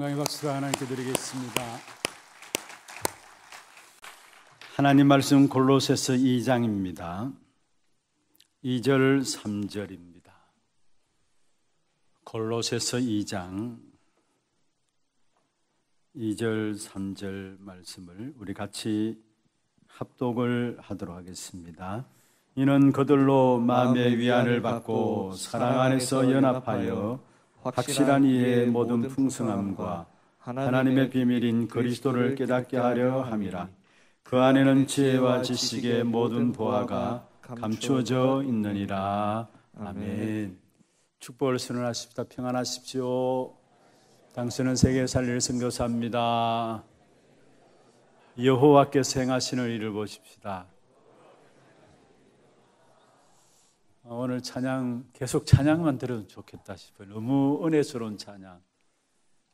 영광의 박수를 하나님께 드리겠습니다. 하나님 말씀 골로새서 2장입니다. 2절 3절입니다. 골로새서 2장 2절 3절 말씀을 우리 같이 합독을 하도록 하겠습니다. 이는 그들로 마음의 위안을 받고 사랑 안에서 연합하여 확실한 이의 모든 풍성함과 하나님의 비밀인 그리스도를 깨닫게 하려 함이라. 그 안에는 지혜와 지식의 모든 보화가 감추어져 있느니라. 아멘. 축복을 선언하십니다. 평안하십시오. 당신은 세계 살릴 선교사입니다. 여호와께서 행하시는 일을 보십시다. 어, 오늘 찬양 계속 찬양만 들어도 좋겠다 싶어요. 너무 은혜스러운 찬양.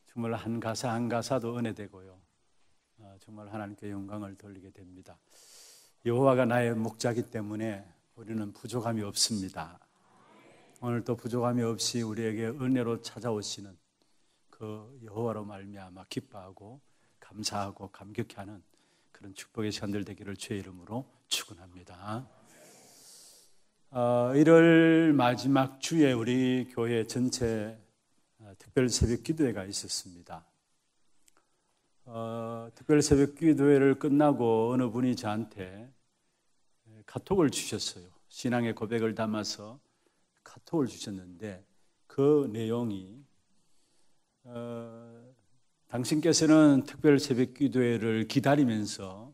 정말 한 가사 한 가사도 은혜되고요. 어, 정말 하나님께 영광을 돌리게 됩니다. 여호와가 나의 목자기 때문에 우리는 부족함이 없습니다. 오늘도 부족함이 없이 우리에게 은혜로 찾아오시는 그 여호와로 말미암아 기뻐하고 감사하고 감격해하는 그런 축복의 시간들 되기를 주의 이름으로 축원합니다. 어, 1월 마지막 주에 우리 교회 전체 어, 특별 새벽 기도회가 있었습니다. 어, 특별 새벽 기도회를 끝나고 어느 분이 저한테 카톡을 주셨어요. 신앙의 고백을 담아서 카톡을 주셨는데 그 내용이 어, 당신께서는 특별 새벽 기도회를 기다리면서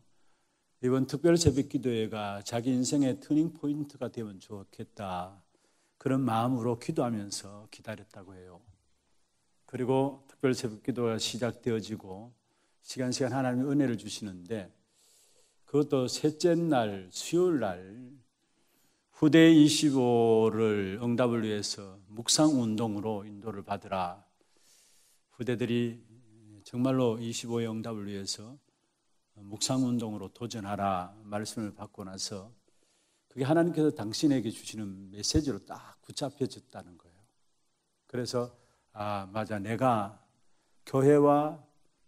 이번 특별 새벽 기도회가 자기 인생의 터닝 포인트가 되면 좋겠다. 그런 마음으로 기도하면서 기다렸다고 해요. 그리고 특별 새벽 기도가 시작되어지고 시간 시간 하나님의 은혜를 주시는데 그것도 셋째 날 수요일 날 후대 25를 응답을 위해서 묵상 운동으로 인도를 받으라. 후대들이 정말로 25의 응답을 위해서 묵상운동으로 도전하라 말씀을 받고 나서 그게 하나님께서 당신에게 주시는 메시지로 딱 붙잡혀졌다는 거예요. 그래서 아 맞아 내가 교회와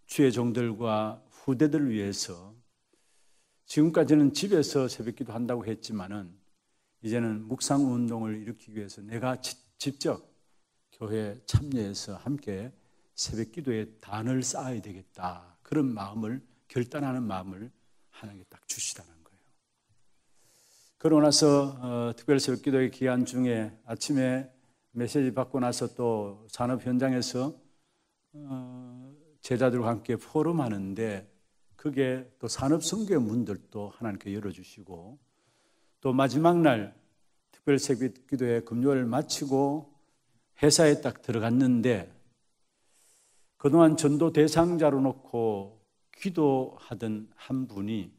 주의 종들과 후대들을 위해서 지금까지는 집에서 새벽기도 한다고 했지만은 이제는 묵상 운동을 일으키기 위해서 내가 직접 교회 참여해서 함께 새벽기도에 단을 쌓아야 되겠다 그런 마음을 결단하는 마음을 하나님께 딱 주시다는 거예요. 그러고 나서 어, 특별새 기도의 기한 중에 아침에 메시지 받고 나서 또 산업 현장에서 어, 제자들과 함께 포럼하는데 그게 또 산업 선교의 문들도 하나님께 열어주시고 또 마지막 날 특별 새벽 기도회 금요일 마치고 회사에 딱 들어갔는데 그동안 전도 대상자로 놓고 기도하던 한 분이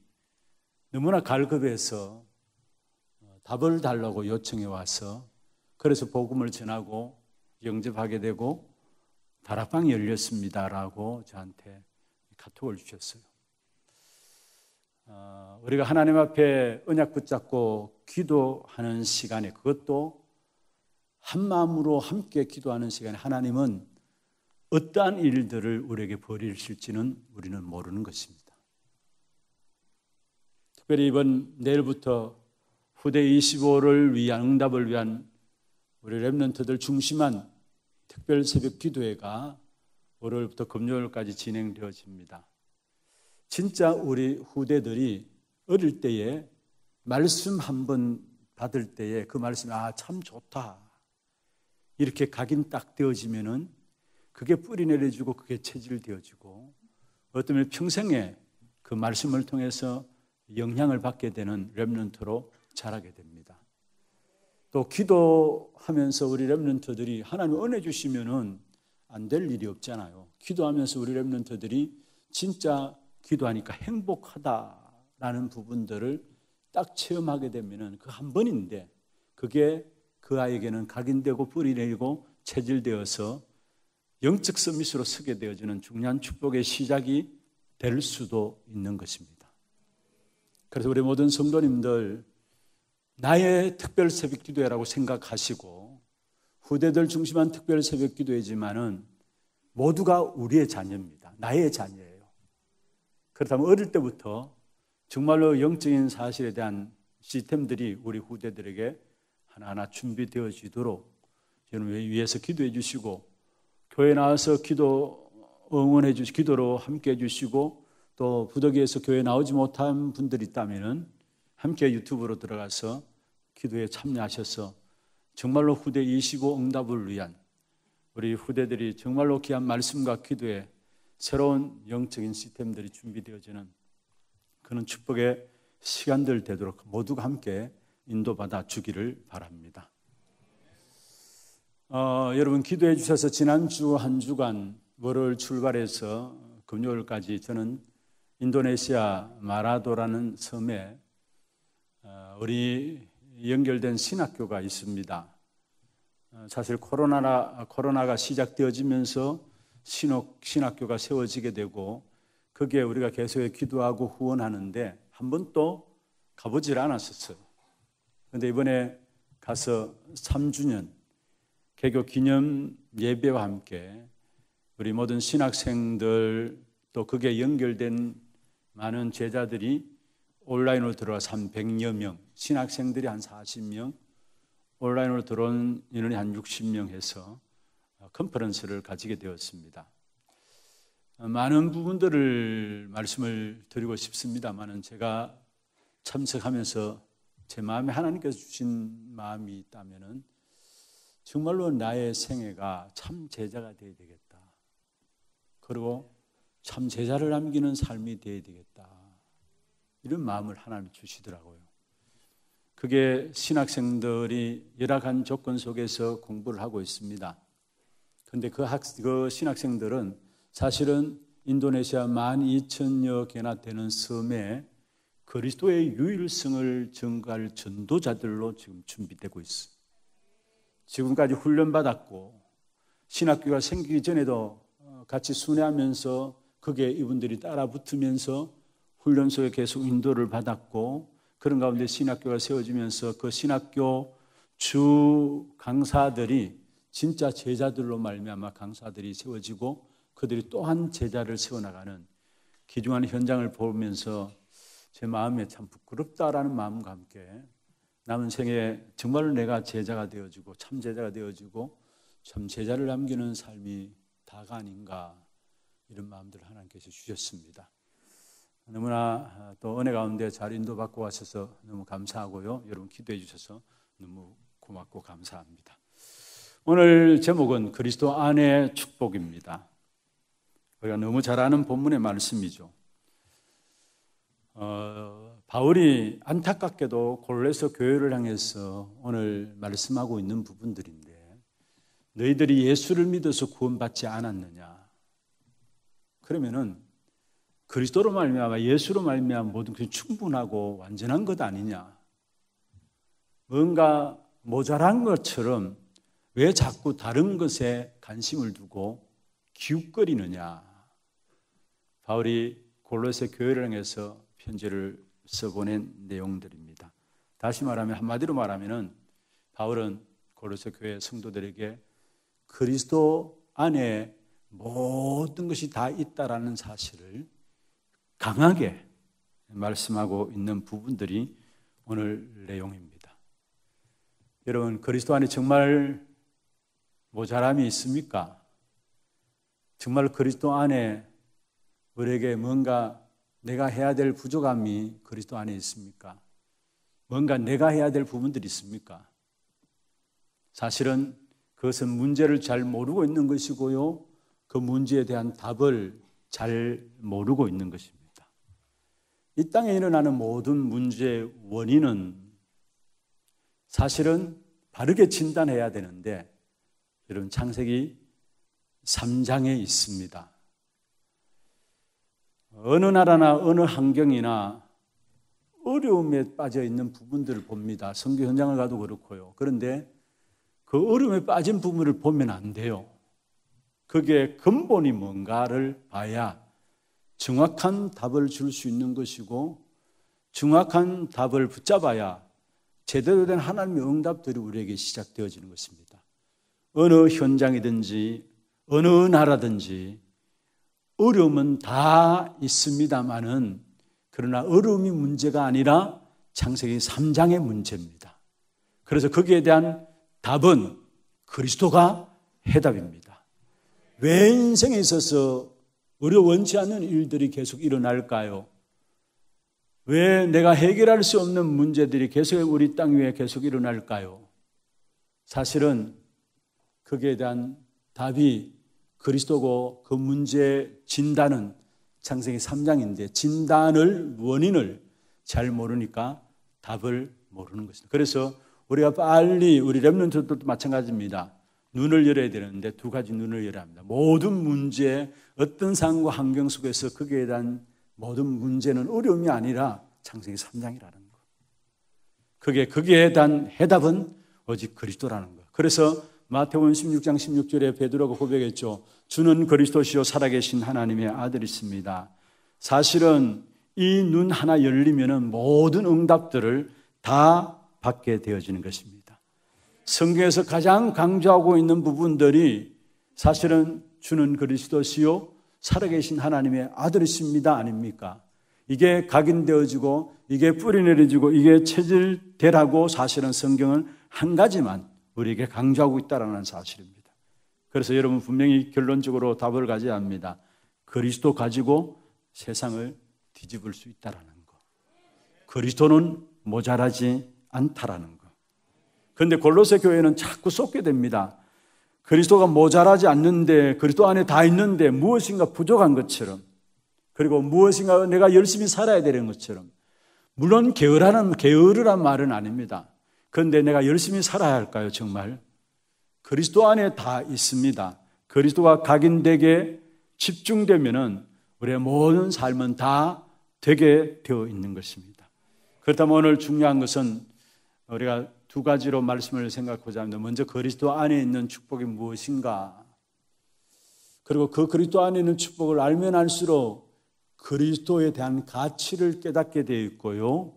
너무나 갈급해서 어, 답을 달라고 요청해 와서 그래서 복음을 전하고 영접하게 되고 다락방 열렸습니다라고 저한테 카톡을 주셨어요. 어, 우리가 하나님 앞에 언약 붙잡고 기도하는 시간에 그것도 한 마음으로 함께 기도하는 시간에 하나님은 어떠한 일들을 우리에게 벌일실지는 우리는 모르는 것입니다. 특별히 이번 내일부터 후대 25를 위한 응답을 위한 우리 랩런트들 중심한 특별 새벽 기도회가 월요일부터 금요일까지 진행되어집니다. 진짜 우리 후대들이 어릴 때에 말씀 한 번 받을 때에 그 말씀이 아, 참 좋다. 이렇게 각인 딱 되어지면은 그게 뿌리 내려지고 그게 체질 되어지고 어떤 평생에 그 말씀을 통해서 영향을 받게 되는 렘런트로 자라게 됩니다. 또 기도하면서 우리 렘런트들이 하나님 은혜 주시면은 안 될 일이 없잖아요. 기도하면서 우리 렘런트들이 진짜 기도하니까 행복하다라는 부분들을 딱 체험하게 되면은 그 한 번인데 그게 그 아이에게는 각인되고 뿌리 내리고 체질되어서 영적 서밋으로 서게 되어지는 중요한 축복의 시작이 될 수도 있는 것입니다. 그래서 우리 모든 성도님들 나의 특별 새벽 기도회라고 생각하시고 후대들 중심한 특별 새벽 기도회지만은 모두가 우리의 자녀입니다. 나의 자녀예요. 그렇다면 어릴 때부터 정말로 영적인 사실에 대한 시스템들이 우리 후대들에게 하나하나 준비되어지도록 여러분 위해서 기도해 주시고 교회 나와서 기도 응원해 주시 기도로 함께 해 주시고 또 부덕이에서 교회 나오지 못한 분들 있다면은 함께 유튜브로 들어가서 기도에 참여하셔서 정말로 후대이시고 응답을 위한 우리 후대들이 정말로 귀한 말씀과 기도에 새로운 영적인 시스템들이 준비되어지는 그런 축복의 시간들 되도록 모두가 함께 인도받아 주기를 바랍니다. 어, 여러분 기도해 주셔서 지난주 한 주간 월요일 출발해서 금요일까지 저는 인도네시아 마라도라는 섬에 어, 우리 연결된 신학교가 있습니다. 어, 사실 코로나 코로나가 시작되어지면서 신학, 신학교가 세워지게 되고 그게 우리가 계속 기도하고 후원하는데 한 번도 가보질 않았었어요. 그런데 이번에 가서 3주년 개교 기념 예배와 함께 우리 모든 신학생들 또 그게 연결된 많은 제자들이 온라인으로 들어와 300여 명, 신학생들이 한 40명, 온라인으로 들어온 인원이 한 60명 해서 컨퍼런스를 가지게 되었습니다. 많은 부분들을 말씀을 드리고 싶습니다만은 제가 참석하면서 제 마음에 하나님께서 주신 마음이 있다면은 정말로 나의 생애가 참 제자가 되어야 되겠다. 그리고 참 제자를 남기는 삶이 되어야 되겠다. 이런 마음을 하나님 주시더라고요. 그게 신학생들이 열악한 조건 속에서 공부를 하고 있습니다. 근데 그, 학, 그 신학생들은 사실은 인도네시아 12,000여 개나 되는 섬에 그리스도의 유일성을 증가할 전도자들로 지금 준비되고 있습니다. 지금까지 훈련받았고 신학교가 생기기 전에도 어, 같이 순회하면서 그게 이분들이 따라 붙으면서 훈련소에 계속 인도를 받았고 그런 가운데 신학교가 세워지면서 그 신학교 주 강사들이 진짜 제자들로 말미암아 강사들이 세워지고 그들이 또한 제자를 세워나가는 기중한 현장을 보면서 제 마음에 참 부끄럽다라는 마음과 함께 남은 생에 정말로 내가 제자가 되어주고 참 제자가 되어주고 참 제자를 남기는 삶이 다가 아닌가 이런 마음들을 하나님께서 주셨습니다. 너무나 아, 또 은혜 가운데 잘 인도받고 왔어서 너무 감사하고요. 여러분 기도해 주셔서 너무 고맙고 감사합니다. 오늘 제목은 그리스도 안의 축복입니다. 우리가 너무 잘 아는 본문의 말씀이죠. 어, 바울이 안타깝게도 골레서 교회를 향해서 오늘 말씀하고 있는 부분들인데 너희들이 예수를 믿어서 구원받지 않았느냐? 그러면은 그리스도로 말미암아 예수로 말미암아 모든 것이 충분하고 완전한 것 아니냐? 뭔가 모자란 것처럼 왜 자꾸 다른 것에 관심을 두고 기웃거리느냐? 바울이 골로새 교회를 향해서 편지를 써보낸 내용들입니다. 다시 말하면 한마디로 말하면은 바울은 고로새 교회 성도들에게 그리스도 안에 모든 것이 다 있다라는 사실을 강하게 말씀하고 있는 부분들이 오늘 내용입니다. 여러분 그리스도 안에 정말 모자람이 있습니까? 정말 그리스도 안에 우리에게 뭔가 내가 해야 될 부족함이 그리스도 안에 있습니까? 뭔가 내가 해야 될 부분들이 있습니까? 사실은 그것은 문제를 잘 모르고 있는 것이고요. 그 문제에 대한 답을 잘 모르고 있는 것입니다. 이 땅에 일어나는 모든 문제의 원인은 사실은 바르게 진단해야 되는데, 여러분, 창세기 3장에 있습니다. 어느 나라나 어느 환경이나 어려움에 빠져 있는 부분들을 봅니다. 선교 현장을 가도 그렇고요. 그런데 그 어려움에 빠진 부분을 보면 안 돼요. 그게 근본이 뭔가를 봐야 정확한 답을 줄 수 있는 것이고 정확한 답을 붙잡아야 제대로 된 하나님의 응답들이 우리에게 시작되어지는 것입니다. 어느 현장이든지 어느 나라든지 어려움은 다 있습니다만은 그러나 어려움이 문제가 아니라 창세기 3장의 문제입니다. 그래서 거기에 대한 답은 그리스도가 해답입니다. 왜 인생에 있어서 어려원치 않는 일들이 계속 일어날까요? 왜 내가 해결할 수 없는 문제들이 계속 우리 땅 위에 계속 일어날까요? 사실은 거기에 대한 답이 그리스도고 그 문제 의 진단은 창세기 3장인데 진단을 원인을 잘 모르니까 답을 모르는 것입니다. 그래서 우리가 빨리 우리 랩런트도 마찬가지입니다. 눈을 열어야 되는데 두 가지 눈을 열어야 합니다. 모든 문제, 어떤 상과 환경 속에서 그에 대한 모든 문제는 어려움이 아니라 창세기 3장이라는 거. 그게 그에 대한 해답은 오직 그리스도라는 거. 그래서 마태복음 16장 16절에 베드로가 고백했죠. 주는 그리스도시요 살아계신 하나님의 아들이십니다. 사실은 이 눈 하나 열리면은 모든 응답들을 다 받게 되어지는 것입니다. 성경에서 가장 강조하고 있는 부분들이 사실은 주는 그리스도시요 살아계신 하나님의 아들이십니다 아닙니까? 이게 각인되어지고 이게 뿌리내려지고 이게 체질되라고 사실은 성경은 한 가지만 우리에게 강조하고 있다라는 사실입니다. 그래서 여러분 분명히 결론적으로 답을 가져야 합니다. 그리스도 가지고 세상을 뒤집을 수 있다라는 거. 그리스도는 모자라지 않다라는 거. 그런데 골로새 교회는 자꾸 속게 됩니다. 그리스도가 모자라지 않는데 그리스도 안에 다 있는데 무엇인가 부족한 것처럼 그리고 무엇인가 내가 열심히 살아야 되는 것처럼 물론 게으라는 게으르란 말은 아닙니다. 그런데 내가 열심히 살아야 할까요, 정말? 그리스도 안에 다 있습니다. 그리스도가 각인되게 집중되면은 우리의 모든 삶은 다 되게 되어 있는 것입니다. 그렇다면 오늘 중요한 것은 우리가 두 가지로 말씀을 생각하고자 합니다. 먼저 그리스도 안에 있는 축복이 무엇인가? 그리고 그 그리스도 안에 있는 축복을 알면 알수록 그리스도에 대한 가치를 깨닫게 되어 있고요.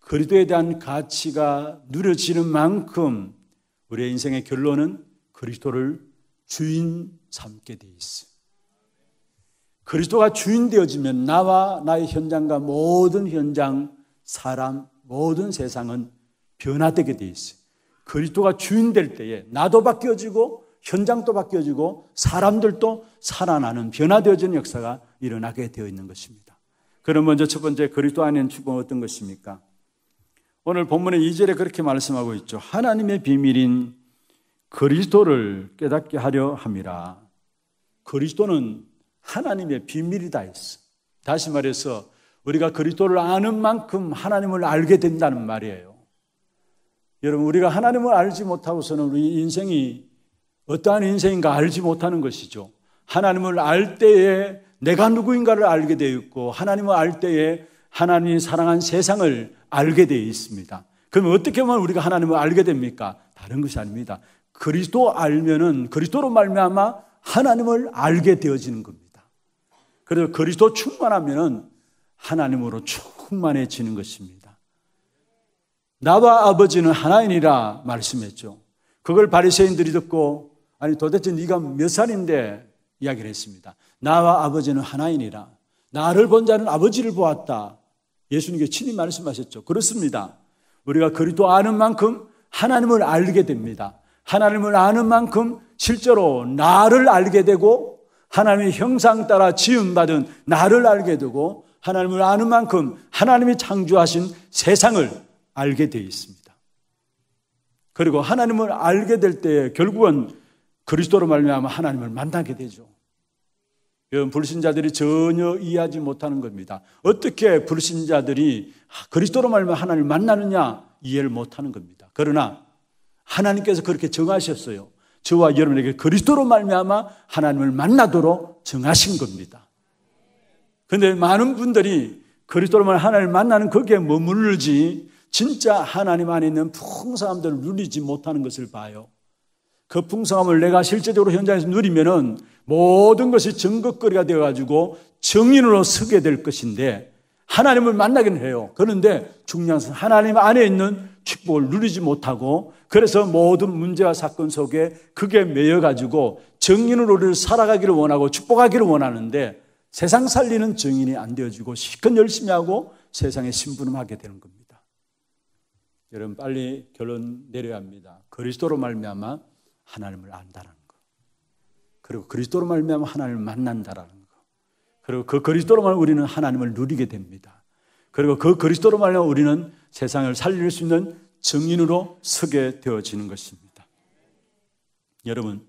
그리스도에 대한 가치가 누려지는 만큼 우리의 인생의 결론은 그리스도를 주인 삼게 돼 있어. 그리스도가 주인 되어지면 나와 나의 현장과 모든 현장, 사람, 모든 세상은 변화되게 돼 있어. 그리스도가 주인 될 때에 나도 바뀌어지고 현장도 바뀌어지고 사람들도 살아나는 변화되어지는 역사가 일어나게 되어 있는 것입니다. 그럼 먼저 첫 번째 그리스도 안에는 축복은 어떤 것입니까? 오늘 본문의 2절에 그렇게 말씀하고 있죠. 하나님의 비밀인 그리스도를 깨닫게 하려 합니라 그리스도는 하나님의 비밀이다 했어. 다시 말해서 우리가 그리스도를 아는 만큼 하나님을 알게 된다는 말이에요. 여러분 우리가 하나님을 알지 못하고서는 우리 인생이 어떠한 인생인가 알지 못하는 것이죠. 하나님을 알 때에 내가 누구인가를 알게 되어 고 하나님을 알 때에 하나님이 사랑한 세상을 알게 되어 있습니다. 그럼 어떻게 하면 우리가 하나님을 알게 됩니까? 다른 것이 아닙니다. 그리스도 알면은 그리스도로 말미암아 하나님을 알게 되어지는 겁니다. 그래서 그리스도 충만하면은 하나님으로 충만해지는 것입니다. 나와 아버지는 하나이라 말씀했죠. 그걸 바리새인들이 듣고 아니 도대체 네가 몇 살인데 이야기를 했습니다. 나와 아버지는 하나이라 나를 본 자는 아버지를 보았다. 예수님께 친히 말씀하셨죠. 그렇습니다. 우리가 그리스도 아는 만큼 하나님을 알게 됩니다. 하나님을 아는 만큼 실제로 나를 알게 되고 하나님의 형상 따라 지음 받은 나를 알게 되고 하나님을 아는 만큼 하나님이 창조하신 세상을 알게 되어 있습니다. 그리고 하나님을 알게 될 때 결국은 그리스도로 말미암아 하나님을 만나게 되죠. 불신자들이 전혀 이해하지 못하는 겁니다. 어떻게 불신자들이 아, 그리스도로 말면 하나님을 만나느냐 이해를 못하는 겁니다. 그러나 하나님께서 그렇게 정하셨어요. 저와 여러분에게 그리스도로 말미암아 하나님을 만나도록 정하신 겁니다. 그런데 많은 분들이 그리스도로 말 하나님을 만나는 거기에 머무르지 진짜 하나님 안에 있는 풍성함들을 누리지 못하는 것을 봐요. 그 풍성함을 내가 실제적으로 현장에서 누리면은 모든 것이 증거거리가 되어가지고 증인으로 서게 될 것인데 하나님을 만나긴 해요. 그런데 중요한 것은 하나님 안에 있는 축복을 누리지 못하고 그래서 모든 문제와 사건 속에 그게 매여가지고 증인으로 우리를 살아가기를 원하고 축복하기를 원하는데 세상 살리는 증인이 안 되어지고 시큰 열심히 하고 세상에 심부름하게 되는 겁니다. 여러분 빨리 결론 내려야 합니다. 그리스도로 말미암아 하나님을 안다는 그리고 그리스도로 말미암아 하나님을 만난다라는 거. 그리고 그 그리스도로 말미암아 우리는 하나님을 누리게 됩니다. 그리고 그 그리스도로 말미암아 우리는 세상을 살릴 수 있는 증인으로 서게 되어지는 것입니다. 여러분,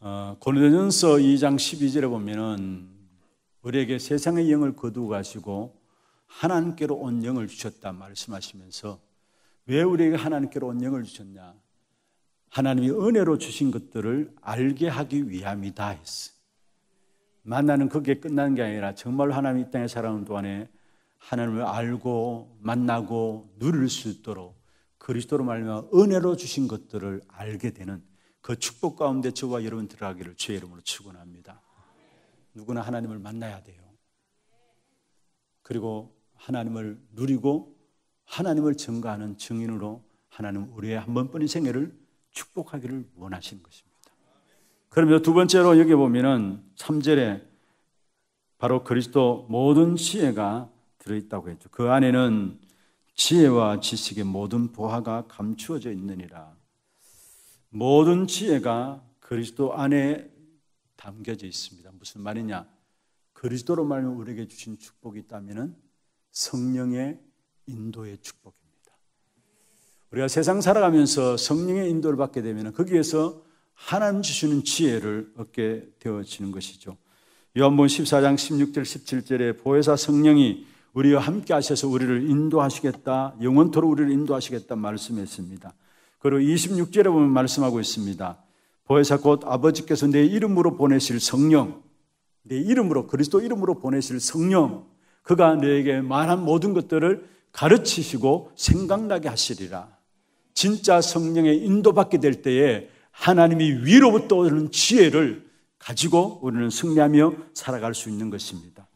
어, 고린도전서 2장 12절에 보면은 우리에게 세상의 영을 거두고 가시고 하나님께로 온 영을 주셨다 말씀하시면서 왜 우리에게 하나님께로 온 영을 주셨냐? 하나님이 은혜로 주신 것들을 알게 하기 위함이다 했어. 만나는 그게 끝나게 아니라 정말 하나님 이 땅에 살아온 동안에 하나님을 알고 만나고 누릴 수 있도록 그리스도로 말미암아 은혜로 주신 것들을 알게 되는 그 축복 가운데 저와 여러분 들어가기를 주의 이름으로 축원합니다. 누구나 하나님을 만나야 돼요. 그리고 하나님을 누리고 하나님을 증거하는 증인으로 하나님 우리의 한 번뿐인 생애를 축복하기를 원하시는 것입니다. 그러면 두 번째로 여기 보면은 3절에 바로 그리스도 모든 지혜가 들어있다고 했죠. 그 안에는 지혜와 지식의 모든 보화가 감추어져 있느니라. 모든 지혜가 그리스도 안에 담겨져 있습니다. 무슨 말이냐? 그리스도로 말미암 우리에게 주신 축복이 있다면 성령의 인도의 축복 우리가 세상 살아가면서 성령의 인도를 받게 되면 거기에서 그 하나님 주시는 지혜를 얻게 되어지는 것이죠. 요한복 14장 16절 17절에 보혜사 성령이 우리와 함께 하셔서 우리를 인도하시겠다. 영원토록 우리를 인도하시겠다 말씀했습니다. 그리고 26절에 보면 말씀하고 있습니다. 보혜사 곧 아버지께서 내 이름으로 보내실 성령, 내 이름으로 그리스도 이름으로 보내실 성령, 그가 너에게 말한 모든 것들을 가르치시고 생각나게 하시리라. 진짜 성령의 인도받게 될 때에 하나님이 위로부터 오는 지혜를 가지고 우리는 승리하며 살아갈 수 있는 것입니다.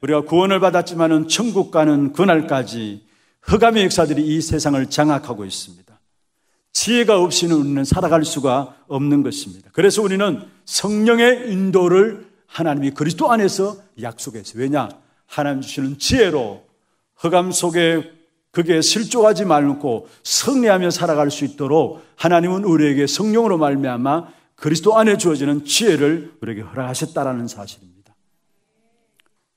우리가 구원을 받았지만은 천국 가는 그날까지 흑암의 역사들이 이 세상을 장악하고 있습니다. 지혜가 없이는 우리는 살아갈 수가 없는 것입니다. 그래서 우리는 성령의 인도를 하나님이 그리스도 안에서 약속했어요. 왜냐? 하나님 주시는 지혜로 흑암 속에 그게 실족하지 말고 승리하며 살아갈 수 있도록 하나님은 우리에게 성령으로 말미암아 그리스도 안에 주어지는 지혜를 우리에게 허락하셨다라는 사실입니다.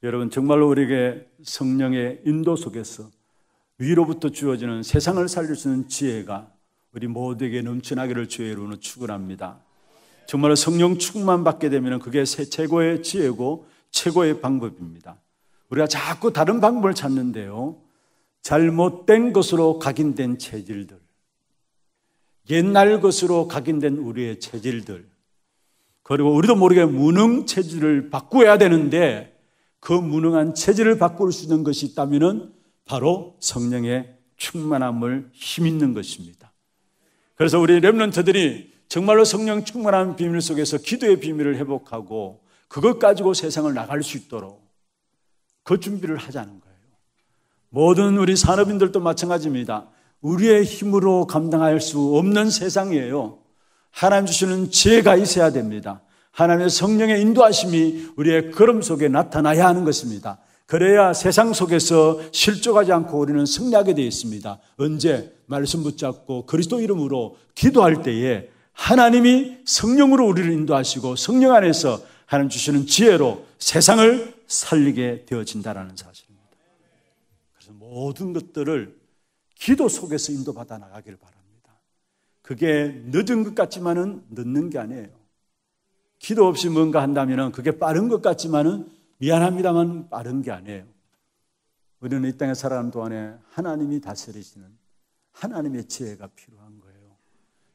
여러분 정말로 우리에게 성령의 인도 속에서 위로부터 주어지는 세상을 살릴 수 있는 지혜가 우리 모두에게 넘쳐나기를 주의 이름으로 축원합니다. 정말 성령 충만 받게 되면 그게 최고의 지혜고 최고의 방법입니다. 우리가 자꾸 다른 방법을 찾는데요. 잘못된 것으로 각인된 체질들, 옛날 것으로 각인된 우리의 체질들, 그리고 우리도 모르게 무능 체질을 바꾸어야 되는데 그 무능한 체질을 바꿀 수 있는 것이 있다면 바로 성령의 충만함을 힘있는 것입니다. 그래서 우리 렘런트들이 정말로 성령 충만함 비밀 속에서 기도의 비밀을 회복하고 그것 가지고 세상을 나갈 수 있도록 그 준비를 하자는 거예요. 모든 우리 산업인들도 마찬가지입니다. 우리의 힘으로 감당할 수 없는 세상이에요. 하나님 주시는 지혜가 있어야 됩니다. 하나님의 성령의 인도하심이 우리의 걸음 속에 나타나야 하는 것입니다. 그래야 세상 속에서 실족하지 않고 우리는 승리하게 되어 있습니다. 언제 말씀 붙잡고 그리스도 이름으로 기도할 때에 하나님이 성령으로 우리를 인도하시고 성령 안에서 하나님 주시는 지혜로 세상을 살리게 되어진다라는 사실. 모든 것들을 기도 속에서 인도받아 나가길 바랍니다. 그게 늦은 것 같지만은 늦는 게 아니에요. 기도 없이 뭔가 한다면은 그게 빠른 것 같지만은 미안합니다만 빠른 게 아니에요. 우리는 이 땅에 살아가는 동안에 하나님이 다스리시는 하나님의 지혜가 필요한 거예요.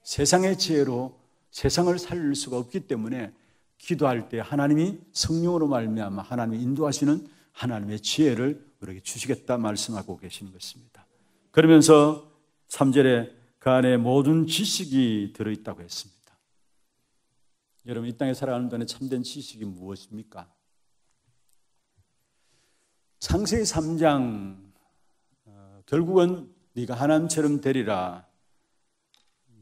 세상의 지혜로 세상을 살릴 수가 없기 때문에 기도할 때 하나님이 성령으로 말미암아 하나님이 인도하시는 하나님의 지혜를 우리에게 주시겠다 말씀하고 계시는 것입니다. 그러면서 3절에 그 안에 모든 지식이 들어있다고 했습니다. 여러분, 이 땅에 살아가는 동안에 참된 지식이 무엇입니까? 창세 3장, 어, 결국은 네가 하나님처럼 되리라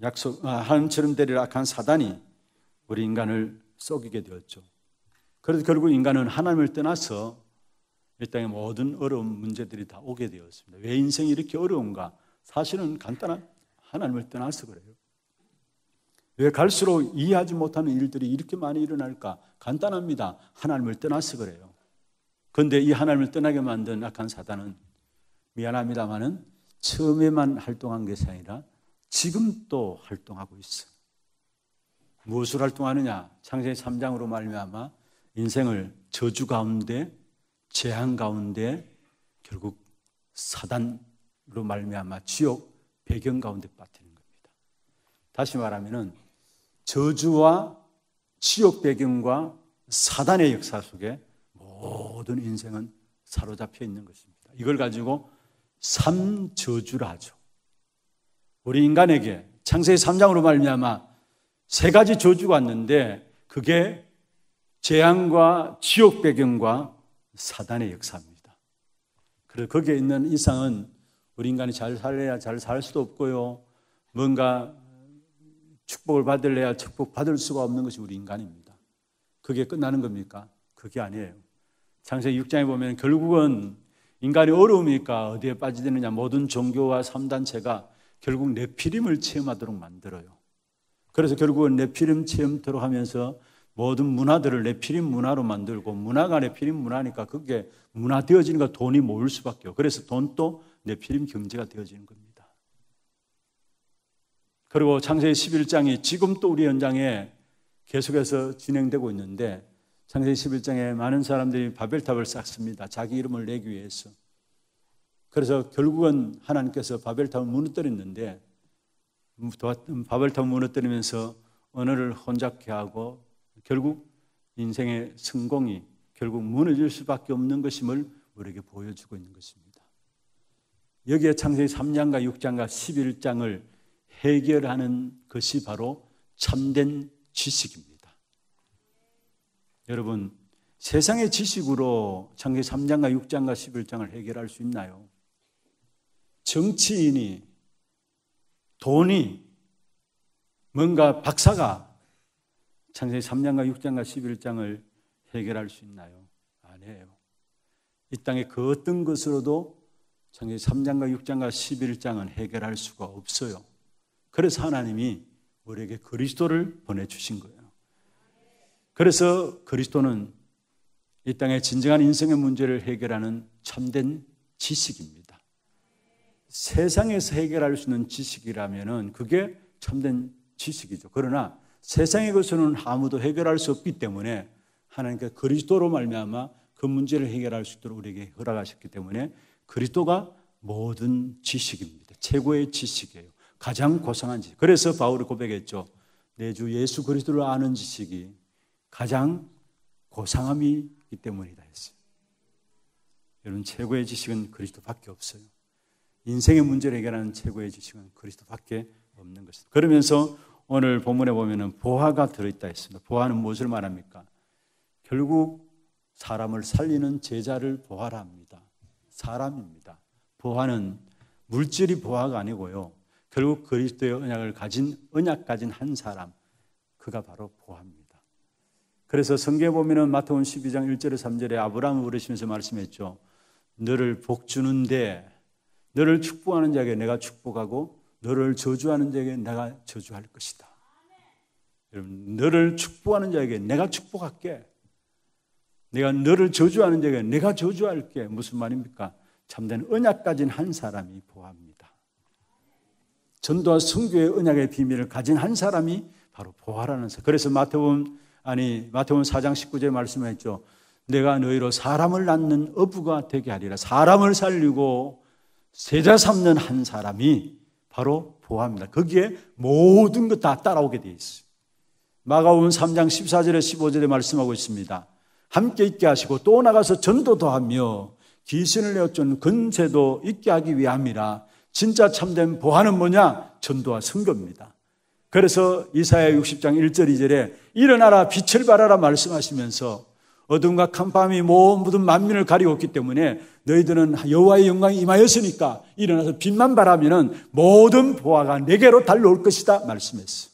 약속, 아, 하나님처럼 되리라 악한 사단이 우리 인간을 속이게 되었죠. 그래서 결국 인간은 하나님을 떠나서 이 땅의 모든 어려운 문제들이 다 오게 되었습니다. 왜 인생이 이렇게 어려운가? 사실은 간단한 하나님을 떠나서 그래요. 왜 갈수록 이해하지 못하는 일들이 이렇게 많이 일어날까? 간단합니다. 하나님을 떠나서 그래요. 그런데 이 하나님을 떠나게 만든 악한 사단은 미안합니다만은 처음에만 활동한 것이 아니라 지금도 활동하고 있어. 무엇을 활동하느냐? 창세기 3장으로 말미암아 인생을 저주 가운데 재앙 가운데 결국 사단으로 말미암아 지옥 배경 가운데 빠뜨리는 겁니다. 다시 말하면은 저주와 지옥 배경과 사단의 역사 속에 모든 인생은 사로잡혀 있는 것입니다. 이걸 가지고 삼저주라 하죠. 우리 인간에게 창세기 3장으로 말미암아 세 가지 저주가 왔는데 그게 재앙과 지옥 배경과 사단의 역사입니다. 그리고 거기에 있는 이상은 우리 인간이 잘 살아야 잘 살 수도 없고요. 뭔가 축복을 받을래야 축복 받을 수가 없는 것이 우리 인간입니다. 그게 끝나는 겁니까? 그게 아니에요. 창세기 6장에 보면 결국은 인간이 어려우니까 어디에 빠지느냐 모든 종교와 삼단체가 결국 내피림을 체험하도록 만들어요. 그래서 결국은 내피림 체험토록 하면서 모든 문화들을 내피림 문화로 만들고 문화가 내피림 문화니까 그게 문화 되어지니까 돈이 모을 수밖에요. 없어 그래서 돈도 내피림 경제가 되어지는 겁니다. 그리고 창세기 11장이 지금 도 우리 현장에 계속해서 진행되고 있는데 창세기 11장에 많은 사람들이 바벨탑을 쌓습니다. 자기 이름을 내기 위해서. 그래서 결국은 하나님께서 바벨탑을 무너뜨렸는데 음, 음, 바벨탑을 무너뜨리면서 언어를 혼잡케 하고 결국 인생의 성공이 결국 무너질 수밖에 없는 것임을 우리에게 보여주고 있는 것입니다. 여기에 창세기 3장과 6장과 11장을 해결하는 것이 바로 참된 지식입니다. 여러분, 세상의 지식으로 창세기 3장과 6장과 11장을 해결할 수 있나요? 정치인이 돈이 뭔가 박사가 창세기 3장과 6장과 11장을 해결할 수 있나요? 안 해요. 이 땅의 그 어떤 것으로도 창세기 3장과 6장과 11장은 해결할 수가 없어요. 그래서 하나님이 우리에게 그리스도를 보내주신 거예요. 그래서 그리스도는 이 땅의 진정한 인생의 문제를 해결하는 참된 지식입니다. 세상에서 해결할 수 있는 지식이라면은 그게 참된 지식이죠. 그러나 세상의 것으로는 아무도 해결할 수 없기 때문에 하나님께 그리스도로 말미암아 그 문제를 해결할 수 있도록 우리에게 허락하셨기 때문에 그리스도가 모든 지식입니다. 최고의 지식이에요. 가장 고상한 지식. 그래서 바울이 고백했죠. 내 주 예수 그리스도를 아는 지식이 가장 고상함이기 때문이다 했어요. 여러 최고의 지식은 그리스도밖에 없어요. 인생의 문제를 해결하는 최고의 지식은 그리스도밖에 없는 것입니다. 그러면서 오늘 본문에 보면은 보화가 들어있다 했습니다. 보화는 무엇을 말합니까? 결국 사람을 살리는 제자를 보화라 합니다. 사람입니다. 보화는 물질이 보화가 아니고요. 결국 그리스도의 언약을 가진 언약 가진 한 사람 그가 바로 보화입니다. 그래서 성경에 보면은 마태복음 12장 1절에 3절에 아브라함을 부르시면서 말씀했죠. 너를 복 주는데 너를 축복하는 자에게 내가 축복하고 너를 저주하는 자에게 내가 저주할 것이다. 여러분, 너를 축복하는 자에게 내가 축복할게. 내가 너를 저주하는 자에게 내가 저주할게. 무슨 말입니까? 참된 언약 가진 한 사람이 보합니다. 전도와 성교의 언약의 비밀을 가진 한 사람이 바로 보아라는 사. 그래서 마태복음 아니 마태복음 4장 19절에 말씀했죠. 내가 너희로 사람을 낳는 어부가 되게 하리라. 사람을 살리고 세자 삼는 한 사람이 바로 보화입니다. 거기에 모든 것 다 따라오게 되어 있습니마가음 3장 14절에 15절에 말씀하고 있습니다. 함께 있게 하시고 또 나가서 전도도 하며 귀신을 내어쫓 근세도 있게 하기 위함이라 진짜 참된 보화는 뭐냐? 전도와 선교입니다. 그래서 이사야 60장 1절 2절에 일어나라 빛을 발하라 말씀하시면서 어둠과 캄밤이 모든 만민을 가리고 있기 때문에 너희들은 여호와의 영광이 임하였으니까 일어나서 빛만 바라면은 모든 보화가 내게로 달려올 것이다 말씀했어.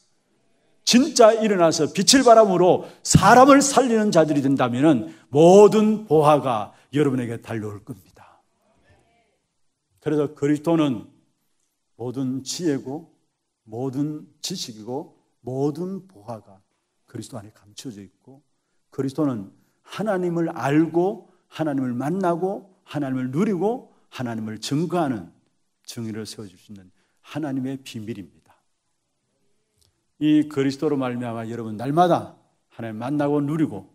진짜 일어나서 빛을 바람으로 사람을 살리는 자들이 된다면은 모든 보화가 여러분에게 달려올 겁니다. 그래서 그리스도는 모든 지혜고 모든 지식이고 모든 보화가 그리스도 안에 감춰져 있고 그리스도는 하나님을 알고 하나님을 만나고 하나님을 누리고 하나님을 증거하는 증인을 세워 줄수 있는 하나님의 비밀입니다. 이 그리스도로 말미암아 여러분 날마다 하나님 만나고 누리고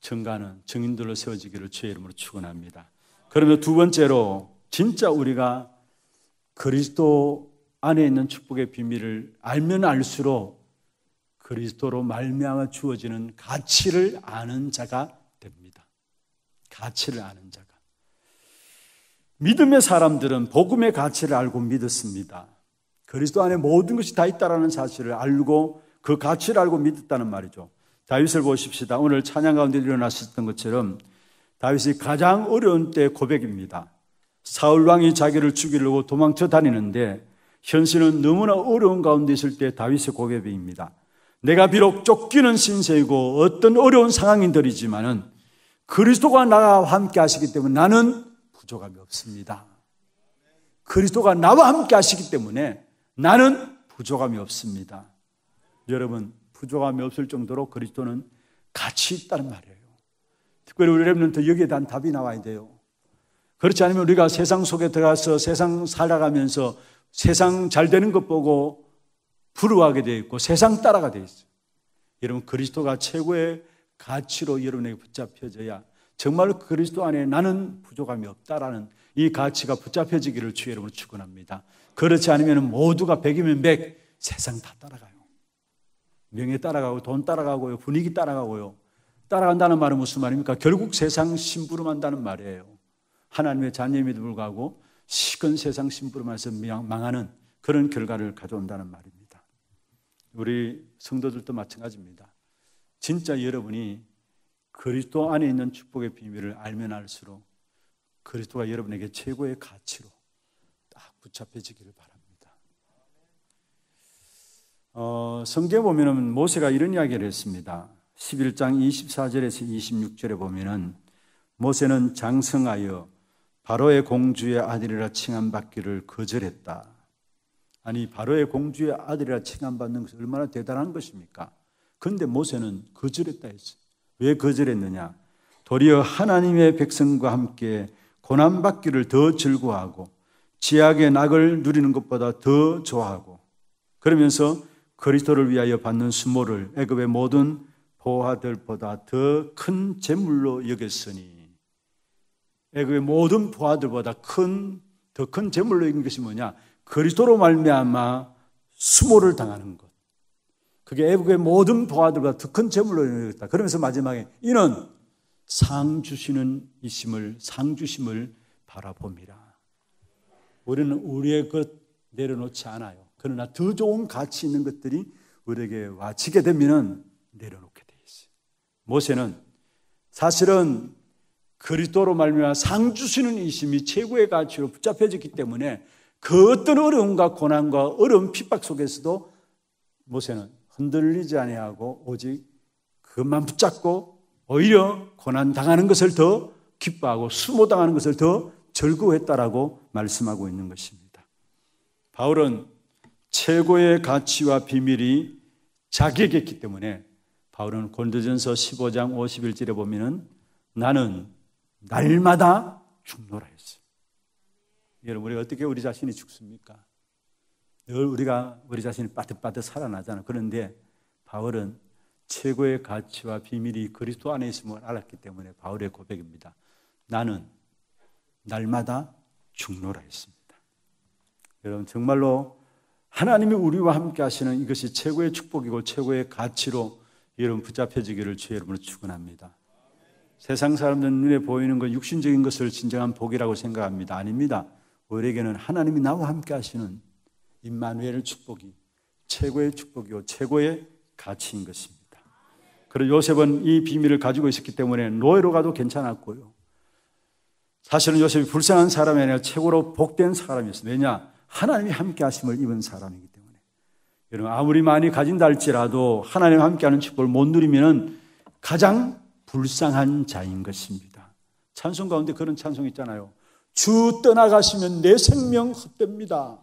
증가하는 증인들로 세워지기를 주의 이름으로 축원합니다. 그러면 두 번째로 진짜 우리가 그리스도 안에 있는 축복의 비밀을 알면 알수록 그리스도로 말미암아 주어지는 가치를 아는 자가 됩니다. 가치를 아는 자가. 믿음의 사람들은 복음의 가치를 알고 믿었습니다. 그리스도 안에 모든 것이 다 있다라는 사실을 알고 그 가치를 알고 믿었다는 말이죠. 다윗을 보십시다. 오늘 찬양 가운데 일어났었던 것처럼 다윗이 가장 어려운 때 고백입니다. 사울 왕이 자기를 죽이려고 도망쳐 다니는데 현실은 너무나 어려운 가운데 있을 때 다윗의 고백입니다. 내가 비록 쫓기는 신세이고 어떤 어려운 상황인들이지만은 그리스도가 나와 함께 하시기 때문에 나는 부족함이 없습니다. 그리스도가 나와 함께 하시기 때문에 나는 부족함이 없습니다. 여러분, 부족함이 없을 정도로 그리스도는 같이 있다는 말이에요. 특별히 우리 여러분한테 여기에 대한 답이 나와야 돼요. 그렇지 않으면 우리가 세상 속에 들어가서 세상 살아가면서 세상 잘 되는 것 보고 불우하게 되어 있고 세상 따라가 되어 있어요. 여러분 그리스도가 최고의 가치로 여러분에게 붙잡혀져야 정말 그리스도 안에 나는 부족함이 없다라는 이 가치가 붙잡혀지기를 주 여러분 축원합니다. 그렇지 않으면 모두가 백이면백 세상 다 따라가요. 명예 따라가고 돈 따라가고요. 분위기 따라가고요. 따라간다는 말은 무슨 말입니까? 결국 세상 심부름한다는 말이에요. 하나님의 자녀임에도 불구하고 식은 세상 심부름해서 망하는 그런 결과를 가져온다는 말입니다. 우리 성도들도 마찬가지입니다. 진짜 여러분이 그리스도 안에 있는 축복의 비밀을 알면 알수록 그리스도가 여러분에게 최고의 가치로 딱 붙잡혀지기를 바랍니다. 어, 성경에 보면 모세가 이런 이야기를 했습니다. 11장 24절에서 26절에 보면 모세는 장성하여 바로의 공주의 아들이라 칭함받기를 거절했다. 아니 바로의 공주의 아들이라 칭함받는 것이 얼마나 대단한 것입니까? 근데 모세는 거절했다 그 했어요. 왜 거절했느냐? 그 도리어 하나님의 백성과 함께 고난받기를 더 즐거워하고 지약의 낙을 누리는 것보다 더 좋아하고 그러면서 그리스도를 위하여 받는 수모를 애굽의 모든 보화들보다 더 큰 재물로 여겼으니 애굽의 모든 보화들보다 큰 더 큰 재물로 여긴 것이 뭐냐? 그리스도로 말미암아 수모를 당하는 것. 그게 애국의 모든 보아들과 더큰 재물로 이루어졌다. 그러면서 마지막에 이는 상 주시는 이심을 상 주심을 바라봅니다. 우리는 우리의 것 내려놓지 않아요. 그러나 더 좋은 가치 있는 것들이 우리에게 와치게 되면 내려놓게 돼 있어요. 모세는 사실은 그리스도로 말미암아 상 주시는 이심이 최고의 가치로 붙잡혀졌기 때문에 그 어떤 어려움과 고난과 어려운 핍박 속에서도 모세는 흔들리지 아니하고 오직 그만 것 붙잡고 오히려 고난 당하는 것을 더 기뻐하고 수모 당하는 것을 더즐거워했다라고 말씀하고 있는 것입니다. 바울은 최고의 가치와 비밀이 자기에게 있기 때문에 바울은 곤드전서 15장 51절에 보면 나는 날마다 죽노라 했어요. 여러분 우리가 어떻게 우리 자신이 죽습니까? 늘 우리가 우리 자신이 빠듯빠듯 살아나잖아 그런데 바울은 최고의 가치와 비밀이 그리스도 안에 있음을 알았기 때문에 바울의 고백입니다. 나는 날마다 죽노라 했습니다. 여러분 정말로 하나님이 우리와 함께 하시는 이것이 최고의 축복이고 최고의 가치로 여러분 붙잡혀지기를 주의 이름으로 축원합니다. 세상 사람들 눈에 보이는 건 육신적인 것을 진정한 복이라고 생각합니다. 아닙니다. 우리에게는 하나님이 나와 함께 하시는 임마누엘 축복이 최고의 축복이요 최고의 가치인 것입니다. 그리고 요셉은 이 비밀을 가지고 있었기 때문에 노예로 가도 괜찮았고요. 사실은 요셉이 불쌍한 사람이 아니라 최고로 복된 사람이었어요. 왜냐? 하나님이 함께 하심을 입은 사람이기 때문에. 여러분 아무리 많이 가진다 할지라도 하나님 함께하는 축복을 못 누리면은 가장 불쌍한 자인 것입니다. 찬송 가운데 그런 찬송 있잖아요. 주 떠나가시면 내 생명 헛됩니다.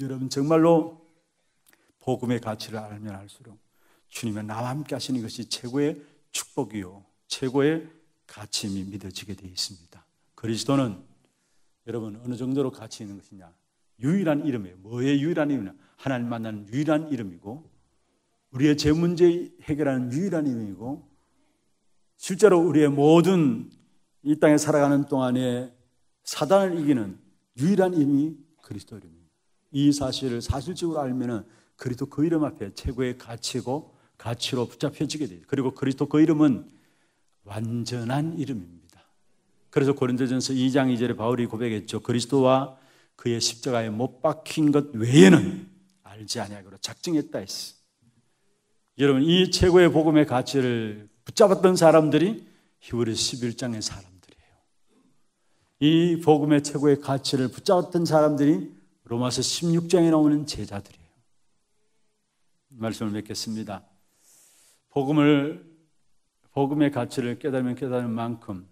여러분 정말로 복음의 가치를 알면 알수록 주님은 나와 함께 하시는 것이 최고의 축복이요 최고의 가치임이 믿어지게 되어 있습니다. 그리스도는 여러분 어느 정도로 가치 있는 것이냐? 유일한 이름이에요. 뭐의 유일한 이름이냐? 하나님 만나는 유일한 이름이고 우리의 제 문제 해결하는 유일한 이름이고 실제로 우리의 모든 이 땅에 살아가는 동안에 사단을 이기는 유일한 힘이 그리스도 이름입니다. 이 사실을 사실적으로 알면은 그리스도 그 이름 앞에 최고의 가치고 가치로 붙잡혀지게 돼요. 그리고 그리스도 그 이름은 완전한 이름입니다. 그래서 고린도전서 2장 2절에 바울이 고백했죠. 그리스도와 그의 십자가에 못 박힌 것 외에는 알지 아니하기로 작정했다 했어. 여러분 이 최고의 복음의 가치를 붙잡았던 사람들이 히브리 11장의 사람 이 복음의 최고의 가치를 붙잡았던 사람들이 로마서 16장에 나오는 제자들이에요. 말씀을 맺겠습니다. 복음을 복음의 가치를 깨달으면 깨달은 만큼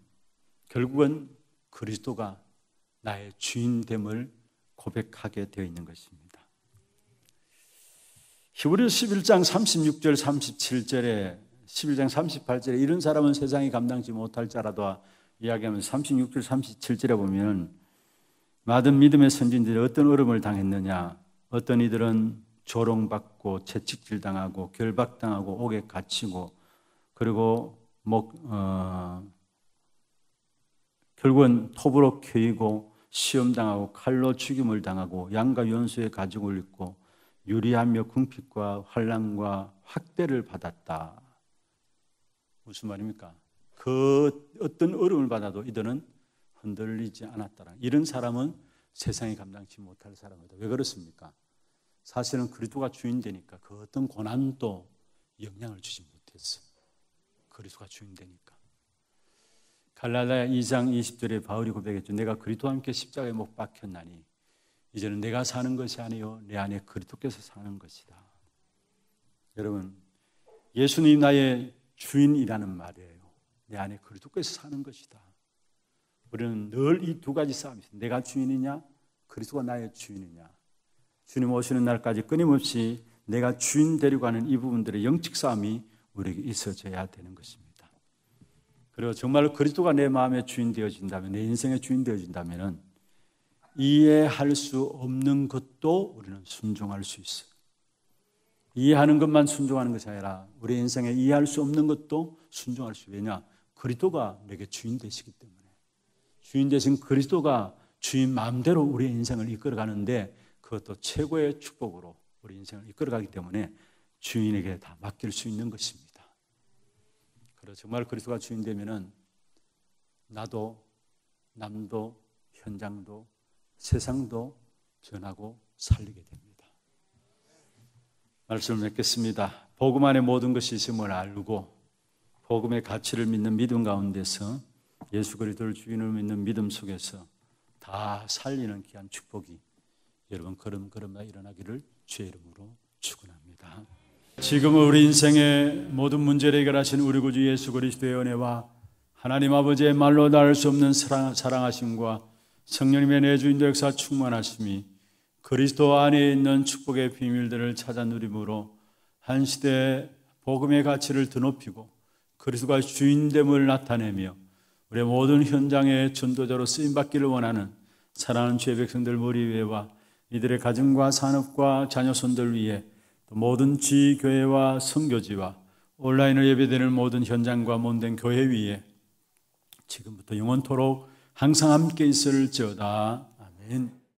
결국은 그리스도가 나의 주인됨을 고백하게 되어 있는 것입니다. 히브리 11장 36절 37절에 11장 38절에 이런 사람은 세상이 감당치 못할 자라도 이야기하면 36절, 37절에 보면 많은 믿음의 선진들이 어떤 어려움을 당했느냐. 어떤 이들은 조롱받고 채찍질 당하고 결박당하고 옥에 갇히고 그리고 목, 어, 결국은 톱으로 켜이고 시험당하고 칼로 죽임을 당하고 양과 연수의 가죽을 입고 유리하며 궁핍과 환란과 확대를 받았다. 무슨 말입니까? 그 어떤 어려움을 받아도 이들은 흔들리지 않았다라. 이런 사람은 세상에 감당치 못할 사람이다. 왜 그렇습니까? 사실은 그리스도가 주인 되니까 그 어떤 고난도 영향을 주지 못했어 그리스도가 주인 되니까. 갈라디아 2장 20절에 바울이 고백했죠. 내가 그리스도와 함께 십자가에 못 박혔나니 이제는 내가 사는 것이 아니요 내 안에 그리스도께서 사는 것이다. 여러분, 예수님 나의 주인이라는 말이에요. 내 안에 그리스도께서 사는 것이다. 우리는 늘 이 두 가지 싸움이 있 내가 주인이냐, 그리스도가 나의 주인이냐. 주님 오시는 날까지 끊임없이 내가 주인 되려고 하는 이 부분들의 영적 싸움이 우리에게 있어져야 되는 것입니다. 그리고 정말 그리스도가 내 마음의 주인 되어진다면, 내 인생의 주인 되어진다면은 이해할 수 없는 것도 우리는 순종할 수있어 이해하는 것만 순종하는 것이 아니라 우리 인생에 이해할 수 없는 것도 순종할 수 있냐? 그리스도가 내게 주인 되시기 때문에 주인 되신 그리스도가 주인 마음대로 우리의 인생을 이끌어가는데 그것도 최고의 축복으로 우리 인생을 이끌어가기 때문에 주인에게 다 맡길 수 있는 것입니다. 그래서 정말 그리스도가 주인 되면은 나도 남도 현장도 세상도 변하고 살리게 됩니다. 말씀을 맺겠습니다. 복음 안에 모든 것이 있음을 알고 복음의 가치를 믿는 믿음 가운데서 예수 그리스도를 주인으로 믿는 믿음 속에서 다 살리는 귀한 축복이 여러분 걸음걸음마 일어나기를 주의 이름으로 축원합니다. 지금 우리 인생의 모든 문제를 해결하신 우리 구주 예수 그리스도의 은혜와 하나님 아버지의 말로 닿을 수 없는 사랑, 사랑하심과 성령님의 내주인도 역사 충만하심이 그리스도 안에 있는 축복의 비밀들을 찾아 누림으로 한시대 복음의 가치를 드높이고 그리스도가 주인됨을 나타내며 우리 모든 현장의 전도자로 쓰임받기를 원하는 사랑하는 주의 백성들 머리 위에와 이들의 가정과 산업과 자녀손들 위에 모든 지교회와 성교지와 온라인을 예배되는 모든 현장과 몬된 교회 위에 지금부터 영원토록 항상 함께 있을지어다. 아멘.